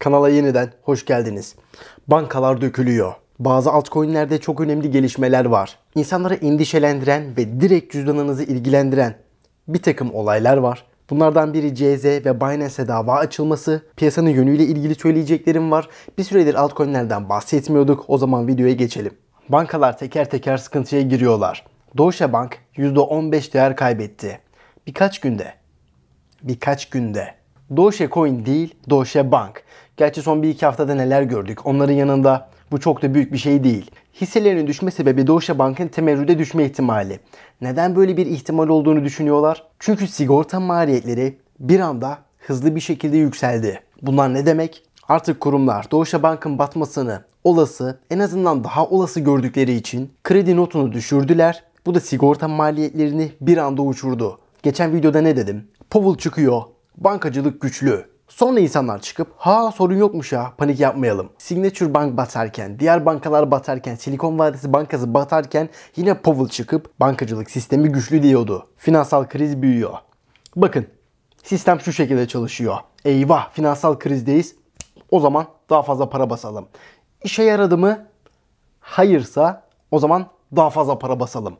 Kanala yeniden hoş geldiniz. Bankalar dökülüyor. Bazı altcoin'lerde çok önemli gelişmeler var. İnsanları endişelendiren ve direkt cüzdanınızı ilgilendiren bir takım olaylar var. Bunlardan biri CZ ve Binance'e dava açılması. Piyasanın yönüyle ilgili söyleyeceklerim var. Bir süredir altcoin'lerden bahsetmiyorduk. O zaman videoya geçelim. Bankalar teker teker sıkıntıya giriyorlar. Deutsche Bank %15 değer kaybetti. Birkaç günde. Birkaç günde. Deutsche Coin değil, Deutsche Bank. Gerçi son bir iki haftada neler gördük. Onların yanında bu çok da büyük bir şey değil. Hisselerinin düşme sebebi Deutsche Bank'ın temerrüde düşme ihtimali. Neden böyle bir ihtimal olduğunu düşünüyorlar? Çünkü sigorta maliyetleri bir anda hızlı bir şekilde yükseldi. Bunlar ne demek? Artık kurumlar Deutsche Bank'ın batmasını olası en azından daha olası gördükleri için kredi notunu düşürdüler. Bu da sigorta maliyetlerini bir anda uçurdu. Geçen videoda ne dedim? Powell çıkıyor. Bankacılık güçlü. Sonra insanlar çıkıp ha sorun yokmuş ya panik yapmayalım. Signature Bank batarken, diğer bankalar batarken, Silikon Vadisi Bankası batarken yine Powell çıkıp bankacılık sistemi güçlü diyordu. Finansal kriz büyüyor. Bakın sistem şu şekilde çalışıyor. Eyvah finansal krizdeyiz. O zaman daha fazla para basalım. İşe yaradı mı? Hayırsa o zaman daha fazla para basalım.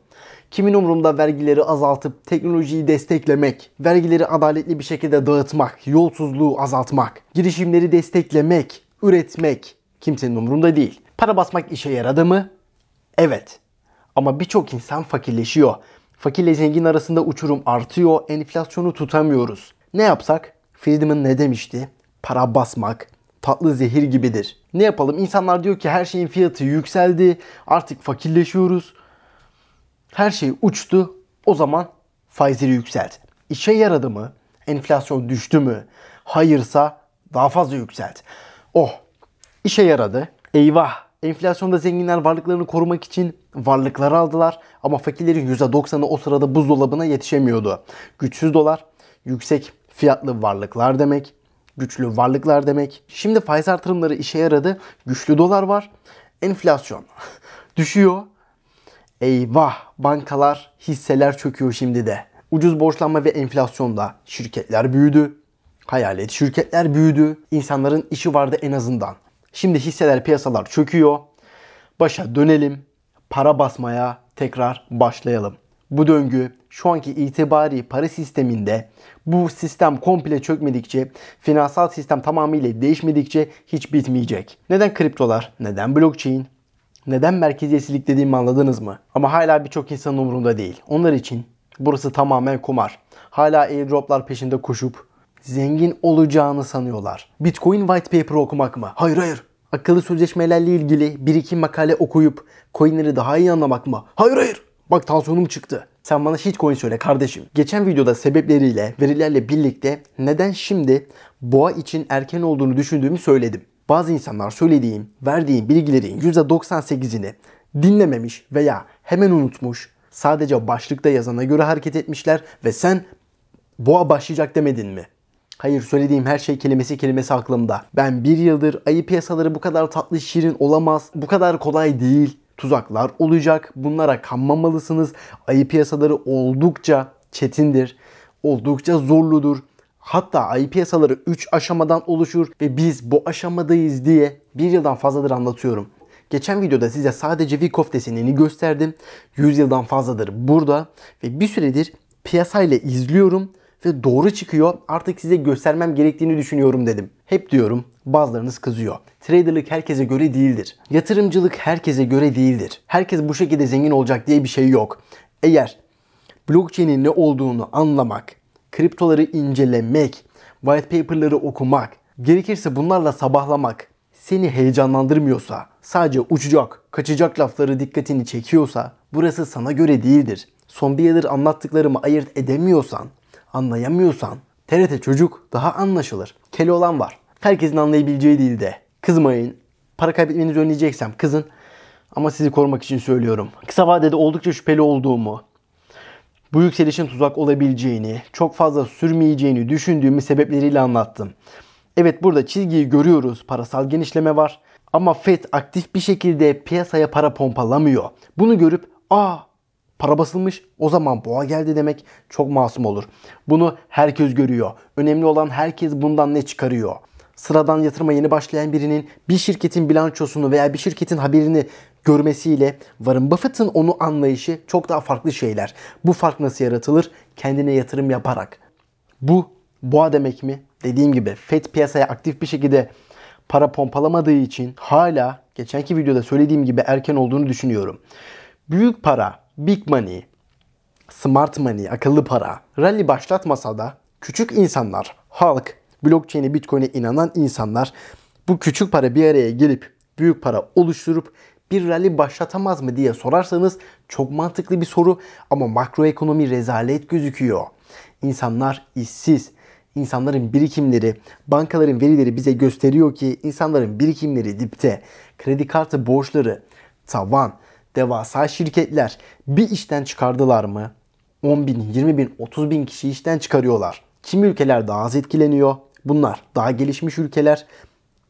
Kimin umurunda vergileri azaltıp teknolojiyi desteklemek, vergileri adaletli bir şekilde dağıtmak, yolsuzluğu azaltmak, girişimleri desteklemek, üretmek kimsenin umurunda değil. Para basmak işe yaradı mı? Evet. Ama birçok insan fakirleşiyor. Fakirle zengin arasında uçurum artıyor, enflasyonu tutamıyoruz. Ne yapsak? Friedman ne demişti? Para basmak tatlı zehir gibidir. Ne yapalım? İnsanlar diyor ki her şeyin fiyatı yükseldi, artık fakirleşiyoruz her şey uçtu. O zaman faizleri yükselt. İşe yaradı mı? Enflasyon düştü mü? Hayırsa daha fazla yükselt. Oh işe yaradı. Eyvah Enflasyonda zenginler varlıklarını korumak için varlıkları aldılar ama fakirlerin %90'ı o sırada buzdolabına yetişemiyordu. Güçsüz dolar yüksek fiyatlı varlıklar demek, güçlü varlıklar demek. Şimdi faiz artırımları işe yaradı. Güçlü dolar var. Enflasyon düşüyor. Eyvah bankalar hisseler çöküyor şimdi de. Ucuz borçlanma ve enflasyonda şirketler büyüdü. Hayalet şirketler büyüdü. İnsanların işi vardı en azından. Şimdi hisseler piyasalar çöküyor. Başa dönelim. Para basmaya tekrar başlayalım. Bu döngü şu anki itibari para sisteminde bu sistem komple çökmedikçe, finansal sistem tamamıyla değişmedikçe hiç bitmeyecek. Neden kriptolar, neden blockchain, neden merkeziyetsizlik dediğimi anladınız mı? Ama hala birçok insanın umurunda değil. Onlar için burası tamamen kumar. Hala airdroplar peşinde koşup zengin olacağını sanıyorlar. Bitcoin white paper okumak mı? Hayır hayır. Akıllı sözleşmelerle ilgili bir iki makale okuyup coinleri daha iyi anlamak mı? Hayır hayır. Bak tansiyonum çıktı. Sen bana shitcoin söyle kardeşim. Geçen videoda sebepleriyle, verilerle birlikte neden şimdi boğa için erken olduğunu düşündüğümü söyledim bazı insanlar söylediğim, verdiğim bilgilerin %98'ini dinlememiş veya hemen unutmuş, sadece başlıkta yazana göre hareket etmişler ve sen boğa başlayacak demedin mi? Hayır söylediğim her şey kelimesi kelimesi aklımda. Ben bir yıldır ayı piyasaları bu kadar tatlı şirin olamaz, bu kadar kolay değil. Tuzaklar olacak, bunlara kanmamalısınız. Ayı piyasaları oldukça çetindir, oldukça zorludur. Hatta IP piyasaları 3 aşamadan oluşur ve biz bu aşamadayız diye bir yıldan fazladır anlatıyorum. Geçen videoda size sadece Wyckoff desenini gösterdim. 100 yıldan fazladır burada ve bir süredir piyasayla izliyorum ve doğru çıkıyor. Artık size göstermem gerektiğini düşünüyorum dedim. Hep diyorum bazılarınız kızıyor. Traderlık herkese göre değildir. Yatırımcılık herkese göre değildir. Herkes bu şekilde zengin olacak diye bir şey yok. Eğer blockchain'in ne olduğunu anlamak, kriptoları incelemek, white paper'ları okumak, gerekirse bunlarla sabahlamak seni heyecanlandırmıyorsa, sadece uçacak, kaçacak lafları dikkatini çekiyorsa burası sana göre değildir. Son bir yıldır anlattıklarımı ayırt edemiyorsan, anlayamıyorsan TRT Çocuk daha anlaşılır. Keli olan var. Herkesin anlayabileceği değil de. Kızmayın. Para kaybetmenizi önleyeceksem kızın. Ama sizi korumak için söylüyorum. Kısa vadede oldukça şüpheli olduğumu, bu yükselişin tuzak olabileceğini, çok fazla sürmeyeceğini düşündüğümü sebepleriyle anlattım. Evet burada çizgiyi görüyoruz. Parasal genişleme var. Ama FED aktif bir şekilde piyasaya para pompalamıyor. Bunu görüp aa para basılmış o zaman boğa geldi demek çok masum olur. Bunu herkes görüyor. Önemli olan herkes bundan ne çıkarıyor. Sıradan yatırıma yeni başlayan birinin bir şirketin bilançosunu veya bir şirketin haberini görmesiyle Warren Buffett'ın onu anlayışı çok daha farklı şeyler. Bu fark nasıl yaratılır? Kendine yatırım yaparak. Bu boğa demek mi? Dediğim gibi FED piyasaya aktif bir şekilde para pompalamadığı için hala geçenki videoda söylediğim gibi erken olduğunu düşünüyorum. Büyük para, big money, smart money, akıllı para rally başlatmasa da küçük insanlar, halk, blockchain'e, bitcoin'e inanan insanlar bu küçük para bir araya gelip büyük para oluşturup bir rally başlatamaz mı diye sorarsanız çok mantıklı bir soru ama makroekonomi rezalet gözüküyor. İnsanlar işsiz. İnsanların birikimleri, bankaların verileri bize gösteriyor ki insanların birikimleri dipte. Kredi kartı borçları tavan. Devasa şirketler bir işten çıkardılar mı? 10 bin, 20 bin, 30 bin kişi işten çıkarıyorlar. Kim ülkeler daha az etkileniyor? Bunlar daha gelişmiş ülkeler.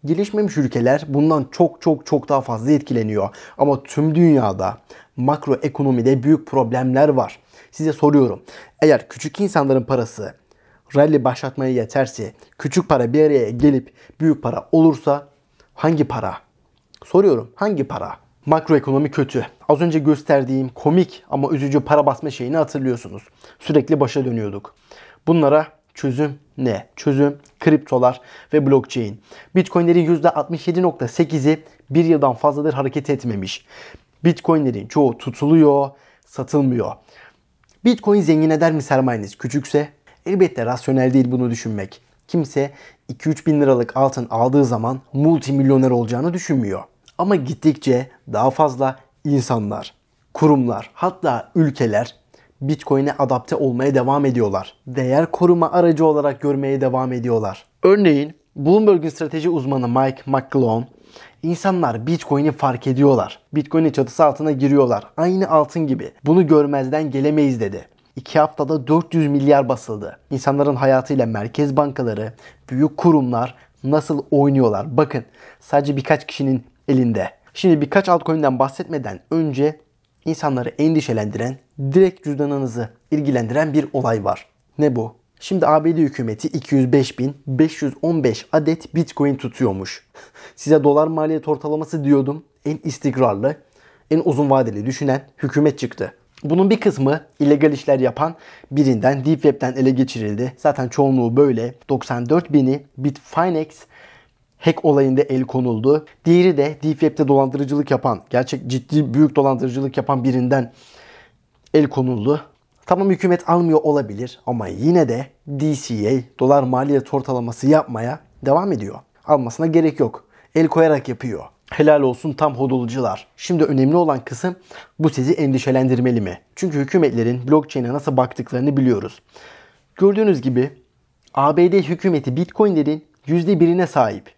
Gelişmemiş ülkeler bundan çok çok çok daha fazla etkileniyor. Ama tüm dünyada makroekonomide büyük problemler var. Size soruyorum. Eğer küçük insanların parası rally başlatmaya yeterse, küçük para bir araya gelip büyük para olursa hangi para? Soruyorum hangi para? Makroekonomi kötü. Az önce gösterdiğim komik ama üzücü para basma şeyini hatırlıyorsunuz. Sürekli başa dönüyorduk. Bunlara Çözüm ne? Çözüm kriptolar ve blockchain. Bitcoin'lerin %67.8'i bir yıldan fazladır hareket etmemiş. Bitcoin'lerin çoğu tutuluyor, satılmıyor. Bitcoin zengin eder mi sermayeniz küçükse? Elbette rasyonel değil bunu düşünmek. Kimse 2-3 bin liralık altın aldığı zaman multimilyoner olacağını düşünmüyor. Ama gittikçe daha fazla insanlar, kurumlar hatta ülkeler Bitcoin'e adapte olmaya devam ediyorlar. Değer koruma aracı olarak görmeye devam ediyorlar. Örneğin Bloomberg'in strateji uzmanı Mike McGlone İnsanlar Bitcoin'i fark ediyorlar. Bitcoin'in çatısı altına giriyorlar. Aynı altın gibi. Bunu görmezden gelemeyiz dedi. 2 haftada 400 milyar basıldı. İnsanların hayatıyla merkez bankaları, büyük kurumlar nasıl oynuyorlar? Bakın sadece birkaç kişinin elinde. Şimdi birkaç altcoin'den bahsetmeden önce insanları endişelendiren direkt cüzdanınızı ilgilendiren bir olay var. Ne bu? Şimdi ABD hükümeti 205.515 adet Bitcoin tutuyormuş. Size dolar maliyet ortalaması diyordum. En istikrarlı, en uzun vadeli düşünen hükümet çıktı. Bunun bir kısmı illegal işler yapan birinden Deep Web'den ele geçirildi. Zaten çoğunluğu böyle. 94 bini Bitfinex hack olayında el konuldu. Diğeri de Deep Web'de dolandırıcılık yapan, gerçek ciddi büyük dolandırıcılık yapan birinden el konuldu. Tamam hükümet almıyor olabilir ama yine de DCA dolar maliyet ortalaması yapmaya devam ediyor. Almasına gerek yok. El koyarak yapıyor. Helal olsun tam hodulcular. Şimdi önemli olan kısım bu sizi endişelendirmeli mi? Çünkü hükümetlerin blockchain'e nasıl baktıklarını biliyoruz. Gördüğünüz gibi ABD hükümeti Bitcoin'lerin %1'ine sahip.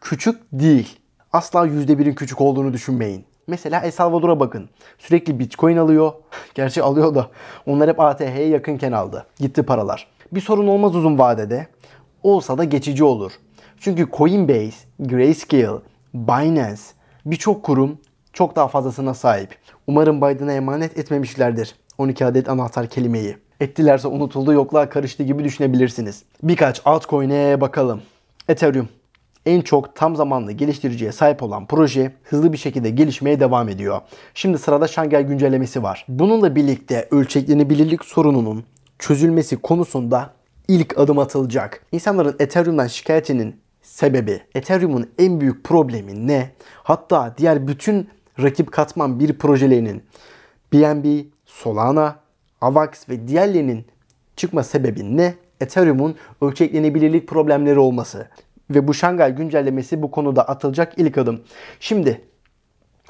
Küçük değil. Asla %1'in küçük olduğunu düşünmeyin. Mesela El Salvador'a bakın. Sürekli bitcoin alıyor. Gerçi alıyor da onlar hep ATH'ye yakınken aldı. Gitti paralar. Bir sorun olmaz uzun vadede. Olsa da geçici olur. Çünkü Coinbase, Grayscale, Binance birçok kurum çok daha fazlasına sahip. Umarım Biden'a emanet etmemişlerdir 12 adet anahtar kelimeyi. Ettilerse unutuldu yokluğa karıştı gibi düşünebilirsiniz. Birkaç altcoin'e bakalım. Ethereum en çok tam zamanlı geliştiriciye sahip olan proje hızlı bir şekilde gelişmeye devam ediyor. Şimdi sırada Şangay güncellemesi var. Bununla birlikte ölçeklenebilirlik sorununun çözülmesi konusunda ilk adım atılacak. İnsanların Ethereum'dan şikayetinin sebebi, Ethereum'un en büyük problemi ne? Hatta diğer bütün rakip katman bir projelerinin BNB, Solana, AVAX ve diğerlerinin çıkma sebebi ne? Ethereum'un ölçeklenebilirlik problemleri olması ve bu Şangay güncellemesi bu konuda atılacak ilk adım. Şimdi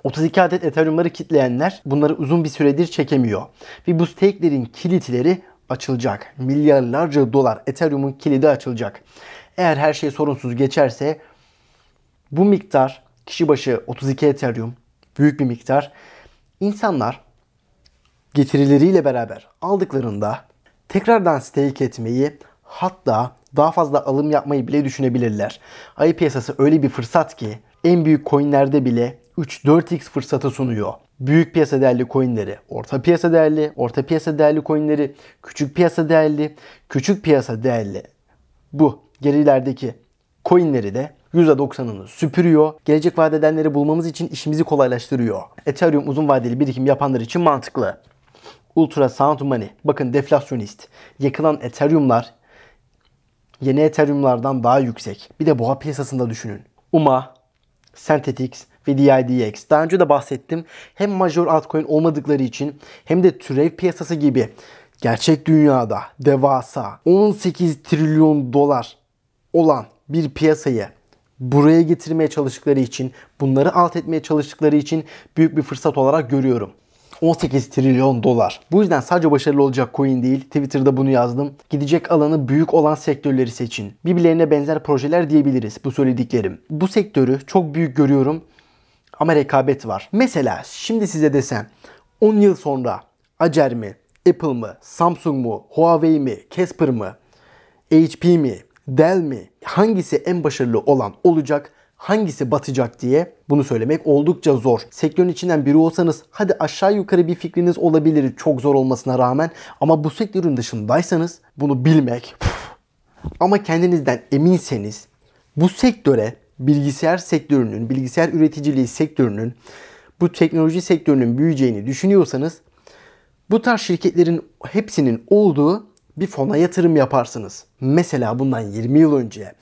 32 adet Ethereum'ları kitleyenler bunları uzun bir süredir çekemiyor. Ve bu stake'lerin kilitleri açılacak. Milyarlarca dolar Ethereum'un kilidi açılacak. Eğer her şey sorunsuz geçerse bu miktar kişi başı 32 Ethereum büyük bir miktar. İnsanlar getirileriyle beraber aldıklarında tekrardan stake etmeyi hatta daha fazla alım yapmayı bile düşünebilirler. Ayı piyasası öyle bir fırsat ki en büyük coinlerde bile 3-4x fırsatı sunuyor. Büyük piyasa değerli coinleri, orta piyasa değerli, orta piyasa değerli coinleri, küçük piyasa değerli, küçük piyasa değerli. Bu gerilerdeki coinleri de %90'ını süpürüyor. Gelecek vadedenleri bulmamız için işimizi kolaylaştırıyor. Ethereum uzun vadeli birikim yapanlar için mantıklı. Ultra Sound Money. Bakın deflasyonist. Yakılan Ethereum'lar yeni Ethereum'lardan daha yüksek. Bir de boğa piyasasında düşünün. UMA, Synthetix ve DIDX. Daha önce de bahsettim. Hem major altcoin olmadıkları için hem de türev piyasası gibi gerçek dünyada devasa 18 trilyon dolar olan bir piyasayı buraya getirmeye çalıştıkları için, bunları alt etmeye çalıştıkları için büyük bir fırsat olarak görüyorum. 18 trilyon dolar. Bu yüzden sadece başarılı olacak coin değil. Twitter'da bunu yazdım. Gidecek alanı büyük olan sektörleri seçin. Birbirlerine benzer projeler diyebiliriz bu söylediklerim. Bu sektörü çok büyük görüyorum ama rekabet var. Mesela şimdi size desem 10 yıl sonra Acer mi, Apple mı, Samsung mu, Huawei mi, Casper mı, HP mi, Dell mi hangisi en başarılı olan olacak hangisi batacak diye bunu söylemek oldukça zor. Sektörün içinden biri olsanız hadi aşağı yukarı bir fikriniz olabilir çok zor olmasına rağmen ama bu sektörün dışındaysanız bunu bilmek ama kendinizden eminseniz bu sektöre bilgisayar sektörünün, bilgisayar üreticiliği sektörünün bu teknoloji sektörünün büyüyeceğini düşünüyorsanız bu tarz şirketlerin hepsinin olduğu bir fona yatırım yaparsınız. Mesela bundan 20 yıl önce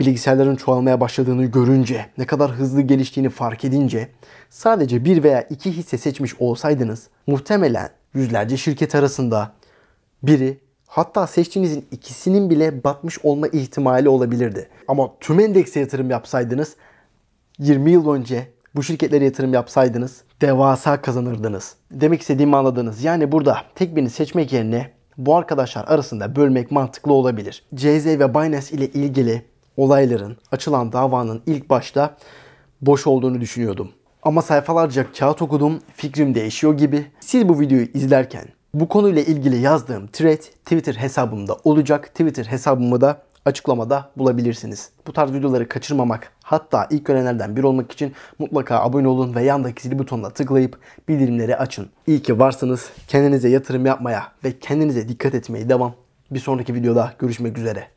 bilgisayarların çoğalmaya başladığını görünce, ne kadar hızlı geliştiğini fark edince sadece bir veya iki hisse seçmiş olsaydınız muhtemelen yüzlerce şirket arasında biri hatta seçtiğinizin ikisinin bile batmış olma ihtimali olabilirdi. Ama tüm endekse yatırım yapsaydınız 20 yıl önce bu şirketlere yatırım yapsaydınız devasa kazanırdınız. Demek istediğimi anladınız. Yani burada tek birini seçmek yerine bu arkadaşlar arasında bölmek mantıklı olabilir. CZ ve Binance ile ilgili olayların, açılan davanın ilk başta boş olduğunu düşünüyordum. Ama sayfalarca kağıt okudum, fikrim değişiyor gibi. Siz bu videoyu izlerken bu konuyla ilgili yazdığım thread Twitter hesabımda olacak. Twitter hesabımı da açıklamada bulabilirsiniz. Bu tarz videoları kaçırmamak hatta ilk görenlerden biri olmak için mutlaka abone olun ve yandaki zil butonuna tıklayıp bildirimleri açın. İyi ki varsınız. Kendinize yatırım yapmaya ve kendinize dikkat etmeye devam. Bir sonraki videoda görüşmek üzere.